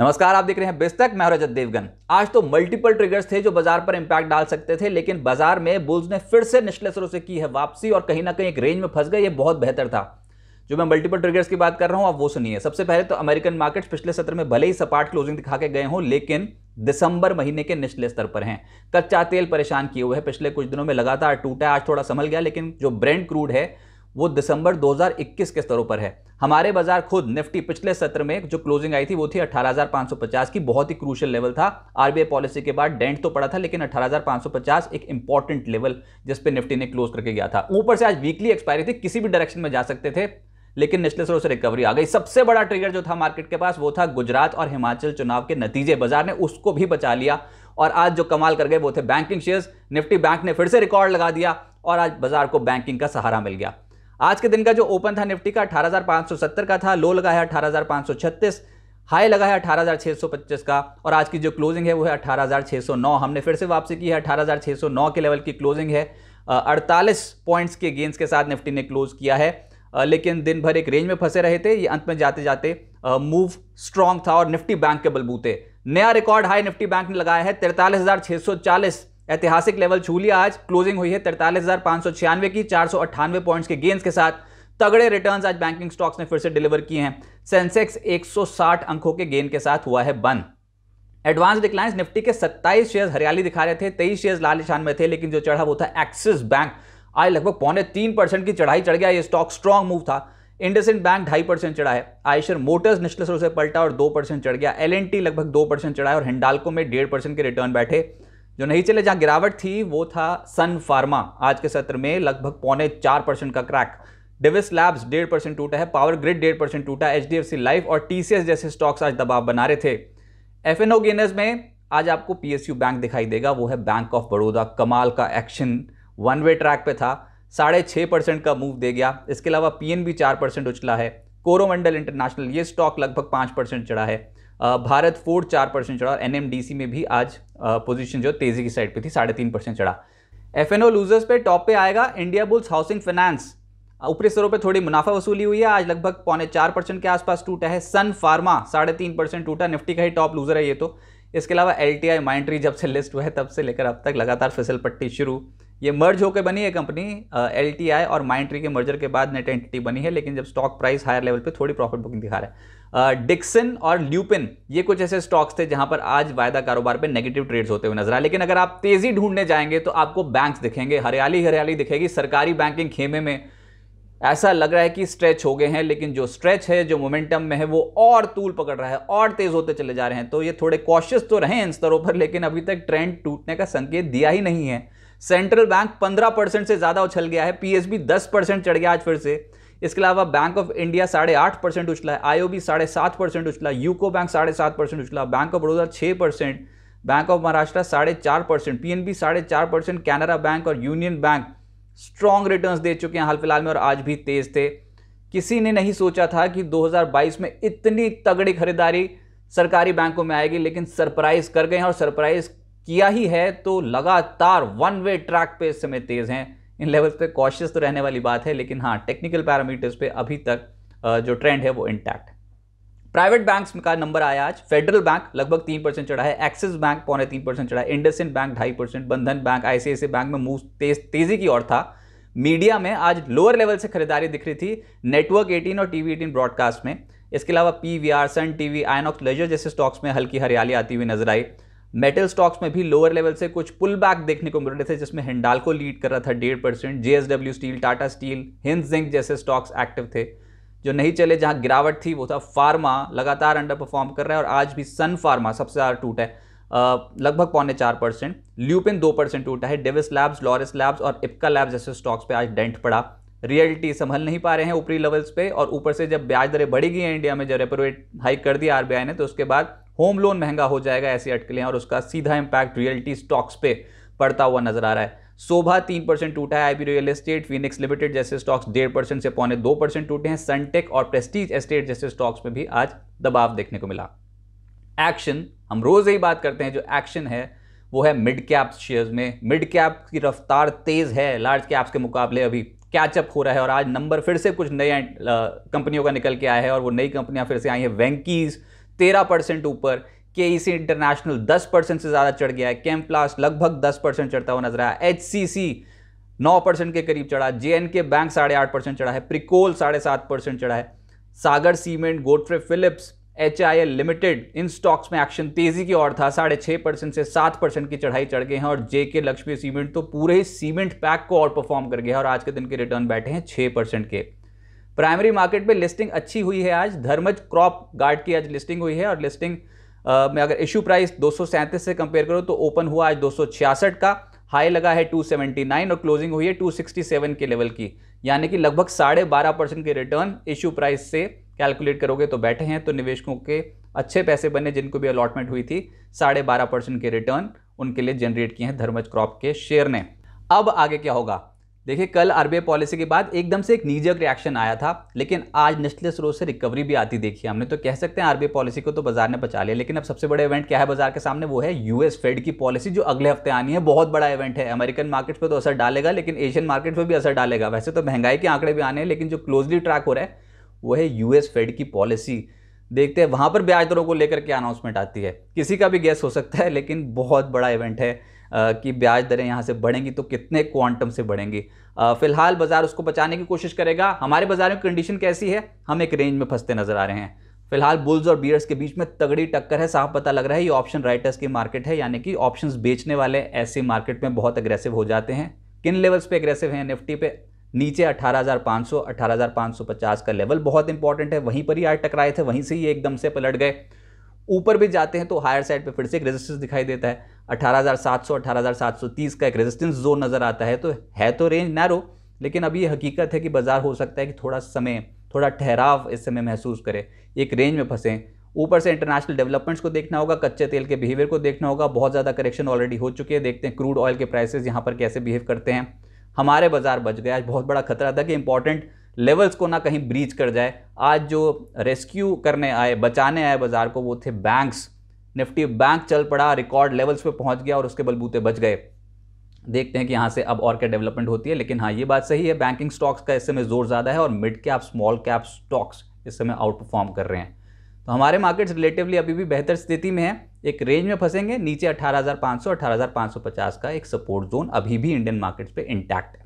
नमस्कार आप देख रहे हैं बेस्तक मैं रजत देवगन आज तो मल्टीपल ट्रिगर्स थे जो बाजार पर इंपैक्ट डाल सकते थे लेकिन बाजार में बुल्स ने फिर से निचले स्तरों से की है वापसी और कहीं ना कहीं एक रेंज में फंस गए ये बहुत बेहतर था जो मैं मल्टीपल ट्रिगर्स की बात कर रहा हूँ आप वो सुनिए सबसे पहले तो अमेरिकन मार्केट पिछले सत्र में भले ही सपाट क्लोजिंग दिखा के गए हों लेकिन दिसंबर महीने के निचले स्तर पर हैं कच्चा तेल परेशान किए हुए है पिछले कुछ दिनों में लगातार टूटा आज थोड़ा संभल गया लेकिन जो ब्रेंड क्रूड है वो दिसंबर 2021 के स्तरों पर है हमारे बाजार खुद निफ्टी पिछले सत्र में जो क्लोजिंग आई थी वो थी 18,550 की बहुत ही क्रूशल लेवल था आरबीआई पॉलिसी के बाद डेंट तो पड़ा था लेकिन 18,550 एक इंपॉर्टेंट लेवल जिस पे निफ्टी ने क्लोज करके गया था ऊपर से आज वीकली एक्सपायरी थी किसी भी डायरेक्शन में जा सकते थे लेकिन निचले स्तरों से रिकवरी आ गई सबसे बड़ा ट्रिगर जो था मार्केट के पास वो था गुजरात और हिमाचल चुनाव के नतीजे बाजार ने उसको भी बचा लिया और आज जो कमाल कर गए वो थे बैंकिंग शेयर्स निफ्टी बैंक ने फिर से रिकॉर्ड लगा दिया और आज बाजार को बैंकिंग का सहारा मिल गया आज के दिन का जो ओपन था निफ्टी का 18,570 का था लो लगा है 18,536 हाई लगा है 18,625 का और आज की जो क्लोजिंग है वो है 18,609 हमने फिर से वापसी की है 18,609 के लेवल की क्लोजिंग है अड़तालीस पॉइंट्स के गेंस के साथ निफ्टी ने क्लोज किया है लेकिन दिन भर एक रेंज में फंसे रहे थे ये अंत में जाते जाते मूव स्ट्रांग था और निफ्टी बैंक के बलबूते नया रिकॉर्ड हाई निफ्टी बैंक ने लगाया है तैंतालीस ऐतिहासिक लेवल छू लिया आज क्लोजिंग हुई है तैतालीस हजार पांच सौ छियानवे की चार सौ अट्ठानवे पॉइंट्स के गेंस के साथ तगड़े रिटर्न्स आज बैंकिंग स्टॉक्स ने फिर से डिलीवर किए हैं सेंसेक्स 160 अंकों के गेन के साथ हुआ है बंद एडवांस डिक्लाइंस निफ्टी के 27 शेयर्स हरियाली दिखा रहे थे 23 शेयर्स लाल निशान में थे लेकिन जो चढ़ा वो था एक्सिस बैंक आज लगभग पौने तीन परसेंट की चढ़ाई चढ़ गया ये स्टॉक स्ट्रॉन्ग मूव था इंडसेंट बैंक ढाई परसेंट चढ़ा है आयशर मोटर्स निश्चित रूप से पलटा और दो परसेंट चढ़ गया एल लगभग दो परसेंट चढ़ा है और हिंडालको में डेढ़ परसेंट के रिटर्न बैठे जो नहीं चले जहां गिरावट थी वो था सन फार्मा आज के सत्र में लगभग पौने चार परसेंट का क्रैक डिविस लैब्स डेढ़ परसेंट टूटा है पावर ग्रिड डेढ़ परसेंट टूटा H D F C life और टी जैसे स्टॉक्स आज दबाव बना रहे थे एफ एन ओ में आज आपको पी बैंक दिखाई देगा वो है बैंक ऑफ बड़ौदा कमाल का एक्शन वन वे ट्रैक पे था साढ़े छः परसेंट का मूव दे गया इसके अलावा पी एन बी चार परसेंट उछला है कोरोमंडल इंटरनेशनल ये स्टॉक लगभग पाँच परसेंट चढ़ा है भारत फोर्ड चार परसेंट चढ़ा और एनएमडीसी में भी आज पोजीशन जो तेजी की साइड पे थी साढ़े तीन परसेंट चढ़ा एफ एन ओ लूजर्स पे टॉप पे आएगा इंडिया बुल्स हाउसिंग फाइनेंस ऊपरी स्तरों पे थोड़ी मुनाफा वसूली हुई है आज लगभग पौने चार परसेंट के आसपास टूटा है सन फार्मा साढ़े तीन परसेंट टूटा निफ्टी का ही टॉप लूजर है ये तो इसके अलावा एल टी आई माइंट्री जब से लिस्ट हुआ है तब से लेकर अब तक लगातार फिसल पट्टी शुरू ये मर्ज होकर बनी है कंपनी एल टी आई और माइंट्री के मर्जर के बाद नेट एंटिटी बनी है लेकिन जब स्टॉक प्राइस हायर लेवल पर थोड़ी प्रॉफिट बुकिंग दिखा रहा है डिक्सन और ल्यूपिन ये कुछ ऐसे स्टॉक्स थे जहां पर आज वायदा कारोबार पे नेगेटिव ट्रेड्स होते हुए नजर आए लेकिन अगर आप तेजी ढूंढने जाएंगे तो आपको बैंक्स दिखेंगे हरियाली हरियाली दिखेगी सरकारी बैंकिंग खेमे में ऐसा लग रहा है कि स्ट्रेच हो गए हैं लेकिन जो स्ट्रेच है जो मोमेंटम में है वो और तूल पकड़ रहा है और तेज होते चले जा रहे हैं तो ये थोड़े कॉशियस तो रहे हैं इन स्तरों पर लेकिन अभी तक ट्रेंड टूटने का संकेत दिया ही नहीं है सेंट्रल बैंक 15 परसेंट से ज़्यादा उछल गया है पीएसबी 10 परसेंट चढ़ गया आज फिर से इसके अलावा बैंक ऑफ इंडिया साढ़े आठ परसेंट उछला है आईओबी साढ़े सात परसेंट उछला यूको बैंक साढ़े सात परसेंट उछला बैंक ऑफ बड़ौदा छः परसेंट बैंक ऑफ महाराष्ट्र साढ़े चार परसेंट पी एन बी साढ़े चार परसेंट कैनरा बैंक और यूनियन बैंक स्ट्रॉन्ग रिटर्न दे चुके हैं हाल फिलहाल में और आज भी तेज थे किसी ने नहीं सोचा था कि 2022 में इतनी तगड़ी खरीदारी सरकारी बैंकों में आएगी लेकिन सरप्राइज कर गए हैं और सरप्राइज किया ही है तो लगातार वन वे ट्रैक पे इस समय तेज हैं इन लेवल्स पे कॉशियस तो रहने वाली बात है लेकिन हाँ टेक्निकल पैरामीटर्स पे अभी तक जो ट्रेंड है वो इंटैक्ट प्राइवेट बैंक्स का नंबर आया आज फेडरल बैंक लगभग तीन परसेंट चढ़ा है एक्सिस बैंक पौने तीन परसेंट चढ़ा है इंडसेंड बैंक ढाई percent Bandhan bank ICICI bank में मूव तेज तेजी की ओर था मीडिया में आज लोअर लेवल से खरीदारी दिख रही थी नेटवर्क 18 और टीवी एटीन ब्रॉडकास्ट में इसके अलावा P V R Sun T V INOX leisure जैसे स्टॉक्स में हल्की हरियाली आती हुई नजर आई मेटल स्टॉक्स में भी लोअर लेवल से कुछ पुल बैक देखने को मिल रहे थे जिसमें हिंडाल को लीड कर रहा था डेढ़ percent JSW steel Tata steel Hind zinc जैसे स्टॉक्स एक्टिव थे जो नहीं चले जहां गिरावट थी वो था फार्मा लगातार अंडर परफॉर्म कर रहा है और आज भी सन फार्मा सबसे ज़्यादा टूटा है लगभग पौने चार परसेंट ल्यूपिन दो परसेंट टूटा है डेविस लैब्स लॉरिस लैब्स और इपका लैब्स जैसे स्टॉक्स पे आज डेंट पड़ा रियलिटी संभल नहीं पा रहे हैं ऊपरी लेवल्स पे और ऊपर से जब ब्याज दरें बढ़ेगी इंडिया में जब रेपो रेट हाइक कर दिया आरबीआई ने तो उसके बाद होम लोन महंगा हो जाएगा ऐसी अटकलें और उसका सीधा इंपैक्ट रियल्टी स्टॉक्स पे पड़ता हुआ नजर आ रहा है शोभा तीन परसेंट टूटा है IB real estate Phoenix limited जैसे स्टॉक्स डेढ़ परसेंट से पौने दो परसेंट टूटे हैं सनटेक और प्रेस्टीज एस्टेट जैसे स्टॉक्स में भी आज दबाव देखने को मिला एक्शन हम रोज यही बात करते हैं जो एक्शन है वो है मिड कैप शेयर्स में मिड कैप की रफ्तार तेज़ है लार्ज कैप्स के मुकाबले अभी कैचअप हो रहा है और आज नंबर फिर से कुछ नए कंपनियों का निकल के आया है और वो नई कंपनियां फिर से आई हैं वेंकीज़ तेरह परसेंट ऊपर के ई सी इंटरनेशनल दस परसेंट से ज़्यादा चढ़ गया है कैम्प्लास लगभग दस परसेंट चढ़ता हुआ नजर आया एच सी सी नौ परसेंट के करीब चढ़ा जे एन के बैंक साढ़े आठ परसेंट चढ़ा है प्रिकोल साढ़े सात परसेंट चढ़ा है Sagar cement Godfrey Phillips H I L limited इन स्टॉक्स में एक्शन तेजी की ओर था साढ़े छः परसेंट से सात परसेंट की चढ़ाई चढ़ गए हैं और जे के लक्ष्मी सीमेंट तो पूरे ही सीमेंट पैक को और परफॉर्म कर गया है और आज के दिन के रिटर्न बैठे हैं छः परसेंट के प्राइमरी मार्केट में लिस्टिंग अच्छी हुई है आज धर्मज क्रॉप गार्ड की आज लिस्टिंग हुई है और लिस्टिंग में अगर इशू प्राइस दो से कंपेयर करो तो ओपन हुआ आज दो का हाई लगा है 279 और क्लोजिंग हुई है 267 के लेवल की यानी कि लगभग साढ़े बारह परसेंट के रिटर्न इशू प्राइस से कैलकुलेट करोगे तो बैठे हैं तो निवेशकों के अच्छे पैसे बने जिनको भी अलॉटमेंट हुई थी साढ़े बारह परसेंट के रिटर्न उनके लिए जनरेट किए हैं धर्मज क्रॉप के शेयर ने अब आगे क्या होगा देखिए कल आरबीआई पॉलिसी के बाद एकदम से एक निजक रिएक्शन आया था लेकिन आज निचले स्रोत से रिकवरी भी आती देखी हमने तो कह सकते हैं आरबीआई पॉलिसी को तो बाजार ने बचा लिया लेकिन अब सबसे बड़ा इवेंट क्या है बाजार के सामने वो है यूएस फेड की पॉलिसी जो अगले हफ्ते आनी है बहुत बड़ा इवेंट है अमेरिकन मार्केट्स पर तो असर डालेगा लेकिन एशियन मार्केट पर भी असर डालेगा वैसे तो महंगाई के आंकड़े भी आने हैं लेकिन जो क्लोजली ट्रैक हो रहा है वो है यूएस फेड की पॉलिसी देखते हैं वहाँ पर ब्याज दरों को लेकर के अनाउंसमेंट आती है किसी का भी गैस हो सकता है लेकिन बहुत बड़ा इवेंट है कि ब्याज दरें यहाँ से बढ़ेंगी तो कितने क्वांटम से बढ़ेंगी फिलहाल बाजार उसको बचाने की कोशिश करेगा हमारे बाजार में कंडीशन कैसी है हम एक रेंज में फंसते नजर आ रहे हैं फिलहाल बुल्स और बियर्स के बीच में तगड़ी टक्कर है साफ पता लग रहा है ये ऑप्शन राइटर्स की मार्केट है यानी कि ऑप्शंस बेचने वाले ऐसे मार्केट में बहुत अग्रेसिव हो जाते हैं किन लेवल्स पे अग्रेसिव हैं एनएफटी पे नीचे 18,500 18,550 का लेवल बहुत इंपॉर्टेंट है वहीं पर ही आज टकराए थे वहीं से ही एकदम से पलट गए ऊपर भी जाते हैं तो हायर साइड पे फिर से एक रेजिस्टेंस दिखाई देता है 18,700 18,730 का एक रेजिस्टेंस जोन नज़र आता है तो है तो रेंज नैरो लेकिन अभी ये हकीकत है कि बाज़ार हो सकता है कि थोड़ा समय थोड़ा ठहराव इस समय महसूस करे एक रेंज में फंसें ऊपर से इंटरनेशनल डेवलपमेंट्स को देखना होगा कच्चे तेल के बिहेवियर को देखना होगा बहुत ज़्यादा करेक्शन ऑलरेडी हो चुके हैं देखते हैं क्रूड ऑयल के प्राइसेस यहाँ पर कैसे बिहेव करते हैं हमारे बाज़ार बच गए आज बहुत बड़ा खतरा था कि इंपॉर्टेंट लेवल्स को ना कहीं ब्रीच कर जाए आज जो रेस्क्यू करने आए बचाने आए बाज़ार को वो थे बैंक्स निफ्टी बैंक चल पड़ा रिकॉर्ड लेवल्स पे पहुंच गया और उसके बलबूते बच गए देखते हैं कि यहाँ से अब और क्या डेवलपमेंट होती है लेकिन हाँ ये बात सही है बैंकिंग स्टॉक्स का इस समय जोर ज़्यादा है और mid cap small cap stocks इस समय आउट परफॉर्म कर रहे हैं तो हमारे मार्केट्स रिलेटिवली अभी भी बेहतर स्थिति में है एक रेंज में फंसेंगे नीचे अठारह हज़ार का एक सपोर्ट जोन अभी भी इंडियन मार्केट्स पे इंटैक्ट है